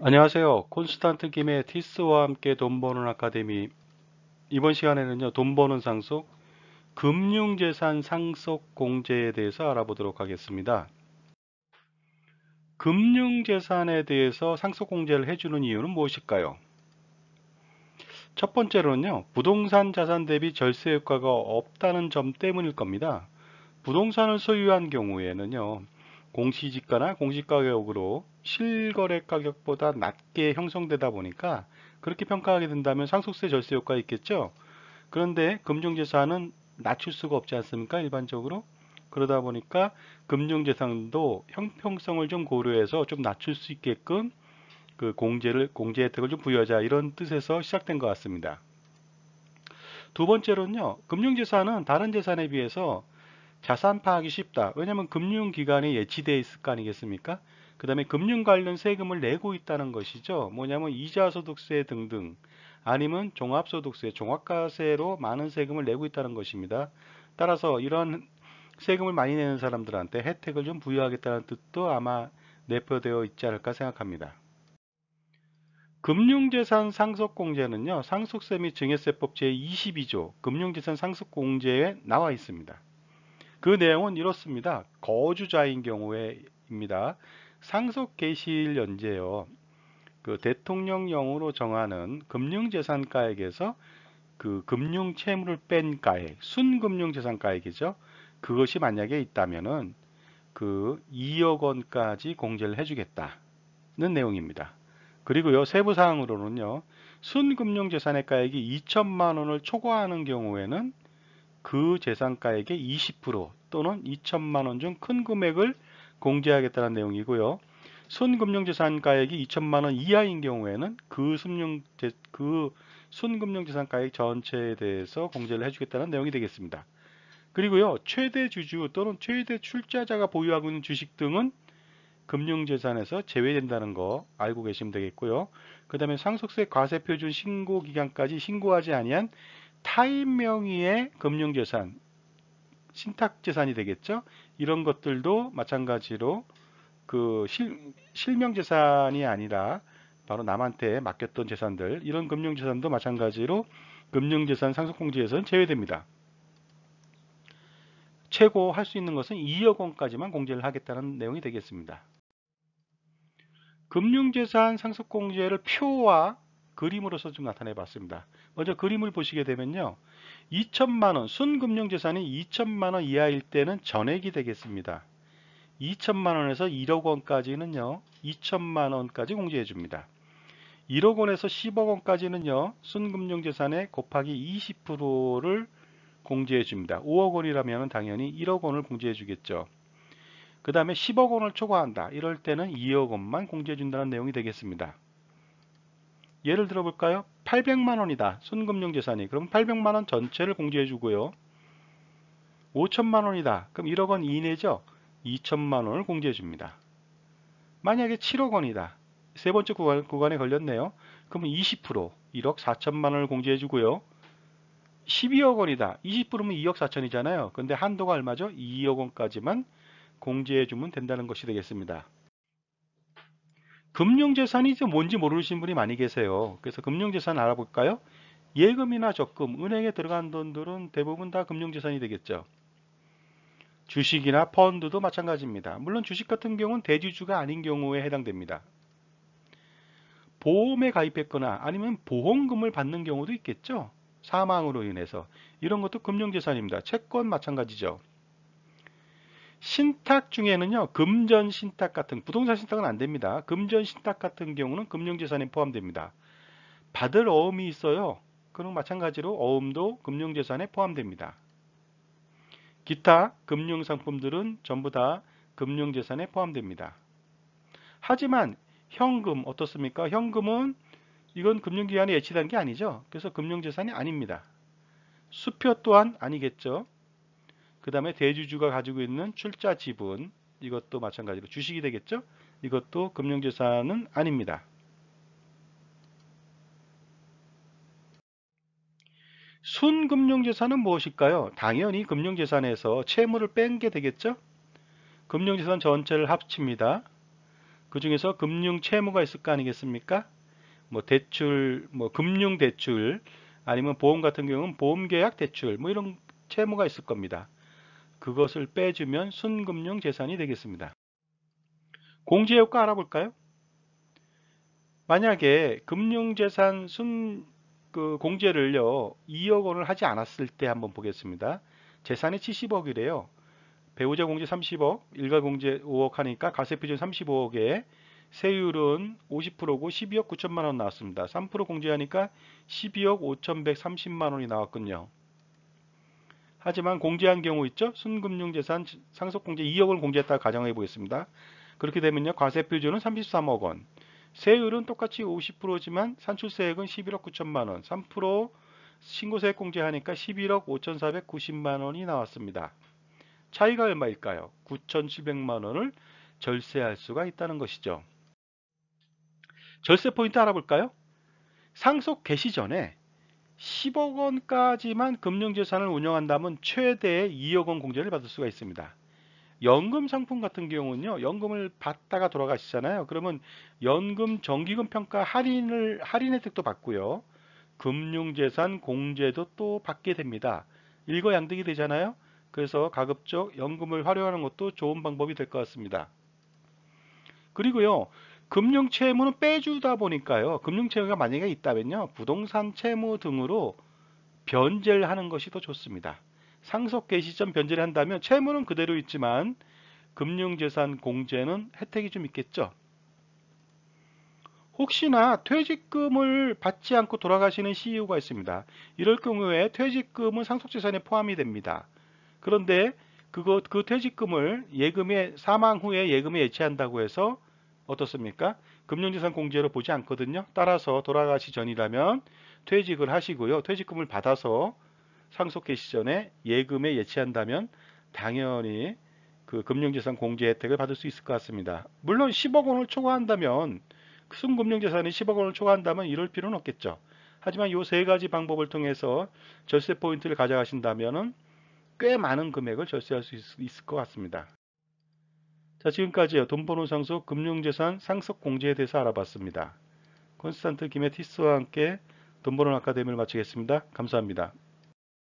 안녕하세요. 콘스탄트 김의 티스와 함께 돈 버는 아카데미 이번 시간에는요. 돈 버는 상속, 금융재산 상속 공제에 대해서 알아보도록 하겠습니다. 금융재산에 대해서 상속 공제를 해주는 이유는 무엇일까요? 첫 번째로는요. 부동산 자산 대비 절세 효과가 없다는 점 때문일 겁니다. 부동산을 소유한 경우에는요. 공시지가나 공시가격으로 실거래 가격보다 낮게 형성되다 보니까 그렇게 평가하게 된다면 상속세 절세 효과가 있겠죠. 그런데 금융재산은 낮출 수가 없지 않습니까? 일반적으로. 그러다 보니까 금융재산도 형평성을 좀 고려해서 좀 낮출 수 있게끔 그 공제를 공제 혜택을 좀 부여하자 이런 뜻에서 시작된 것 같습니다. 두 번째로는요. 금융재산은 다른 재산에 비해서 자산 파악이 쉽다. 왜냐하면 금융 기관에 예치되어 있을 거 아니겠습니까? 그 다음에 금융 관련 세금을 내고 있다는 것이죠. 뭐냐면 이자 소득세 등등 아니면 종합소득세, 종합과세로 많은 세금을 내고 있다는 것입니다. 따라서 이런 세금을 많이 내는 사람들한테 혜택을 좀 부여하겠다는 뜻도 아마 내포되어 있지 않을까 생각합니다. 금융재산 상속공제는요. 상속세 및 증여세법 제22조 금융재산 상속공제에 나와 있습니다. 그 내용은 이렇습니다. 거주자인 경우에입니다. 상속 개시일 연재요. 그 대통령령으로 정하는 금융재산가액에서 그 금융채무를 뺀 가액, 순금융재산가액이죠. 그것이 만약에 있다면은 그 2억 원까지 공제를 해주겠다는 내용입니다. 그리고요 세부 사항으로는요 순금융재산액 가액이 2천만 원을 초과하는 경우에는 그 재산가액의 20% 또는 2천만 원 중 큰 금액을 공제하겠다는 내용이고요. 순금융재산가액이 2천만 원 이하인 경우에는 그, 순용, 그 순금융재산가액 전체에 대해서 공제를 해주겠다는 내용이 되겠습니다. 그리고요. 최대 주주 또는 최대 출자자가 보유하고 있는 주식 등은 금융재산에서 제외된다는 거 알고 계시면 되겠고요. 그 다음에 상속세 과세표준 신고 기간까지 신고하지 아니한 타인 명의의 금융재산, 신탁재산이 되겠죠. 이런 것들도 마찬가지로 그 실, 실명재산이 아니라 바로 남한테 맡겼던 재산들, 이런 금융재산도 마찬가지로 금융재산 상속공제에서는 제외됩니다. 최고 할 수 있는 것은 2억 원까지만 공제를 하겠다는 내용이 되겠습니다. 금융재산 상속공제를 표와 그림으로서 좀 나타내 봤습니다. 먼저 그림을 보시게 되면요. 2천만원, 순금융재산이 2천만원 이하일 때는 전액이 되겠습니다. 2천만원에서 1억원까지는요. 2천만원까지 공제해 줍니다. 1억원에서 10억원까지는요. 순금융재산의 곱하기 20%를 공제해 줍니다. 5억원이라면 당연히 1억원을 공제해 주겠죠. 그 다음에 10억원을 초과한다. 이럴 때는 2억원만 공제해 준다는 내용이 되겠습니다. 예를 들어 볼까요? 800만 원이다. 순금융 재산이. 그럼 800만 원 전체를 공제해 주고요. 5천만 원이다. 그럼 1억 원 이내죠. 2천만 원을 공제해 줍니다. 만약에 7억 원이다. 세 번째 구간, 에 걸렸네요. 그러면 20% 1억 4천만 원을 공제해 주고요. 12억 원이다. 20%면 2억 4천이잖아요. 근데 한도가 얼마죠? 2억 원까지만 공제해 주면 된다는 것이 되겠습니다. 금융재산이 뭔지 모르시는 분이 많이 계세요. 그래서 금융재산 알아볼까요? 예금이나 적금, 은행에 들어간 돈들은 대부분 다 금융재산이 되겠죠. 주식이나 펀드도 마찬가지입니다. 물론 주식 같은 경우는 대주주가 아닌 경우에 해당됩니다. 보험에 가입했거나 아니면 보험금을 받는 경우도 있겠죠. 사망으로 인해서. 이런 것도 금융재산입니다. 채권 마찬가지죠. 신탁 중에는요 금전 신탁 같은 부동산 신탁은 안 됩니다 금전 신탁 같은 경우는 금융재산에 포함됩니다 받을 어음이 있어요 그럼 마찬가지로 어음도 금융재산에 포함됩니다 기타 금융상품들은 전부 다 금융재산에 포함됩니다 하지만 현금 어떻습니까 현금은 이건 금융기관에 예치된 게 아니죠 그래서 금융재산이 아닙니다 수표 또한 아니겠죠 그 다음에 대주주가 가지고 있는 출자 지분 이것도 마찬가지로 주식이 되겠죠. 이것도 금융재산은 아닙니다. 순금융재산은 무엇일까요? 당연히 금융재산에서 채무를 뺀 게 되겠죠. 금융재산 전체를 합칩니다. 그 중에서 금융채무가 있을 거 아니겠습니까? 뭐 대출, 뭐 금융대출, 아니면 보험 같은 경우는 보험계약 대출, 뭐 이런 채무가 있을 겁니다. 그것을 빼주면 순금융 재산이 되겠습니다. 공제효과 알아볼까요? 만약에 금융재산 순 그 공제를요 2억 원을 하지 않았을 때 한번 보겠습니다. 재산이 70억이래요. 배우자 공제 30억, 일가 공제 5억 하니까 가세 표준 35억에 세율은 50%고 12억 9천만 원 나왔습니다. 3% 공제하니까 12억 5,130만 원이 나왔군요. 하지만 공제한 경우 있죠. 순금융재산 상속공제 2억을 공제했다 가정해 보겠습니다. 그렇게 되면요. 과세표준은 33억 원. 세율은 똑같이 50%지만 산출세액은 11억 9천만 원. 3% 신고세액 공제하니까 11억 5,490만 원이 나왔습니다. 차이가 얼마일까요? 9,700만 원을 절세할 수가 있다는 것이죠. 절세 포인트 알아볼까요? 상속 개시 전에 10억 원까지만 금융재산을 운영한다면 최대 2억 원 공제를 받을 수가 있습니다. 연금 상품 같은 경우는요, 연금을 받다가 돌아가시잖아요. 그러면 연금 정기금 평가 할인을 할인 혜택도 받고요, 금융재산 공제도 또 받게 됩니다. 일거양득이 되잖아요. 그래서 가급적 연금을 활용하는 것도 좋은 방법이 될 것 같습니다. 그리고요, 금융 채무는 빼주다 보니까요. 금융 채무가 만약에 있다면요. 부동산 채무 등으로 변제를 하는 것이 더 좋습니다. 상속 개시점 변제를 한다면 채무는 그대로 있지만 금융재산 공제는 혜택이 좀 있겠죠. 혹시나 퇴직금을 받지 않고 돌아가시는 CEO가 있습니다. 이럴 경우에 퇴직금은 상속재산에 포함이 됩니다. 그런데 그거, 그 퇴직금을 예금에 사망 후에 예금에 예치한다고 해서 어떻습니까? 금융재산 공제로 보지 않거든요. 따라서 돌아가시 전이라면 퇴직을 하시고요. 퇴직금을 받아서 상속 개시 전에 예금에 예치한다면 당연히 그 금융재산 공제 혜택을 받을 수 있을 것 같습니다. 물론 10억 원을 초과한다면 순금융재산이 10억 원을 초과한다면 이럴 필요는 없겠죠. 하지만 이 세 가지 방법을 통해서 절세 포인트를 가져가신다면 꽤 많은 금액을 절세할 수 있, 을것 같습니다. 자 지금까지 돈 버는 상속 금융재산 상속 공제에 대해서 알아봤습니다. 콘스탄트 김의 티스와 함께 돈 버는 아카데미를 마치겠습니다. 감사합니다.